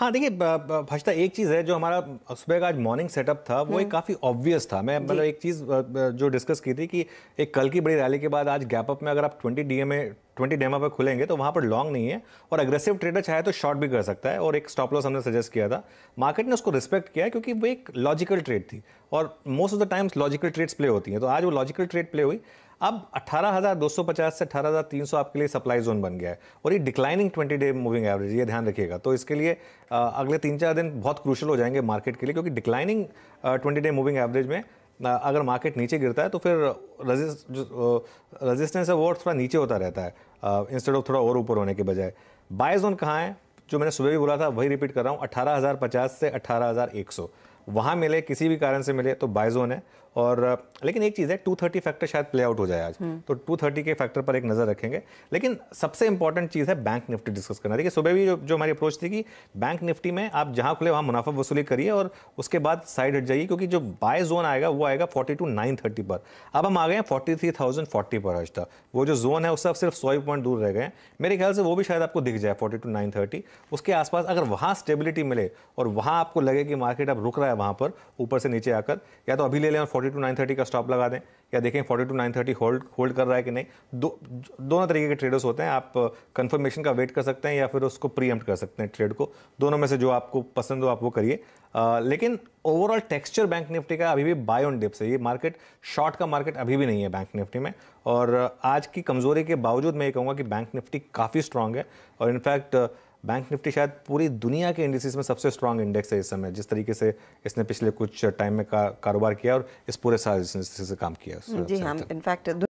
हाँ देखिए भाषा एक चीज़ है जो हमारा सुबह का आज मॉर्निंग सेटअप था वो एक हम्म। काफ़ी ऑब्वियस था मैं मतलब एक चीज़ जो डिस्कस की थी कि एक कल की बड़ी रैली के बाद आज गैप अप में अगर आप ट्वेंटी डी एम ट्वेंटी डेमा पर खुलेंगे तो वहाँ पर लॉन्ग नहीं है और अग्रेसिव ट्रेडर चाहे तो शॉर्ट भी कर सकता है और एक स्टॉप लॉस हमने सजेस्ट किया था मार्केट ने उसको रिस्पेक्ट किया क्योंकि वो एक लॉजिकल ट्रेड थी और most of the times logical trades play होती हैं तो आज वो लॉजिकल ट्रेड प्ले हुई अब 18,250 से 18,300 आपके लिए सप्लाई जोन बन गया है और ये डिक्लाइनिंग 20 डे मूविंग एवरेज ये ध्यान रखिएगा तो इसके लिए अगले तीन चार दिन बहुत क्रूशल हो जाएंगे मार्केट के लिए क्योंकि declining twenty day moving average में अगर मार्केट नीचे गिरता है तो फिर रेजिस्टेंस है वो थोड़ा नीचे होता रहता है इंस्टेड ऑफ थोड़ा और ऊपर होने के बजाय बाय जोन कहाँ है जो मैंने सुबह भी बोला था वही रिपीट कर रहा हूँ अठारह से अठारह वहाँ मिले किसी भी कारण से मिले तो बायजोन है और लेकिन एक चीज़ है टू थर्टी फैक्टर शायद प्ले आउट हो जाए आज हम्म। तो टू थर्टी के फैक्टर पर एक नज़र रखेंगे लेकिन सबसे इंपॉर्टेंट चीज़ है बैंक निफ्टी डिस्कस करना देखिए सुबह भी जो जो हमारी अप्रोच थी कि बैंक निफ्टी में आप जहाँ खुले वहाँ मुनाफा वसूली करिए और उसके बाद साइड हट जाइए क्योंकि जो बाय जोन आएगा वो आएगा फोर्टी टू नाइन थर्टी पर अब हम आ गए हैं फोर्टी थ्री थाउजेंड फोर्टी पर आज तक वो जो जोन है उससे आप सिर्फ सौ पॉइंट दूर रह गए हैं मेरे ख्याल से वो भी शायद आपको दिख जाए फोर्टी टू नाइन थर्टी उसके आसपास अगर वहाँ स्टेबिलिटी मिले और वहाँ आपको लगे कि मार्केट अब रुक रहा है वहाँ पर ऊपर से नीचे आकर या तो अभी ले लें और फोर्टी टू नाइन थर्टी का स्टॉप लगा दें या देखें forty two nine thirty hold hold कर रहा है कि नहीं दो दोनों तरीके के ट्रेडर्स होते हैं आप कंफर्मेशन uh, का वेट कर सकते हैं या फिर उसको प्रीएम्प्ट कर सकते हैं ट्रेड को दोनों में से जो आपको पसंद हो आप वो करिए uh, लेकिन ओवरऑल टेक्सचर बैंक निफ्टी का अभी भी बाय ऑन डिप्स है ये मार्केट शॉर्ट का मार्केट अभी भी नहीं है बैंक निफ्टी में और uh, आज की कमज़ोरी के बावजूद मैं ये कहूँगा कि बैंक निफ्टी काफ़ी स्ट्रांग है और इनफैक्ट बैंक निफ्टी शायद पूरी दुनिया के इंडस्ट्रीज में सबसे स्ट्रांग इंडेक्स है इस समय जिस तरीके से इसने पिछले कुछ टाइम में का, कारोबार किया और इस पूरे साल इसने काम किया जी हाँ इनफैक्ट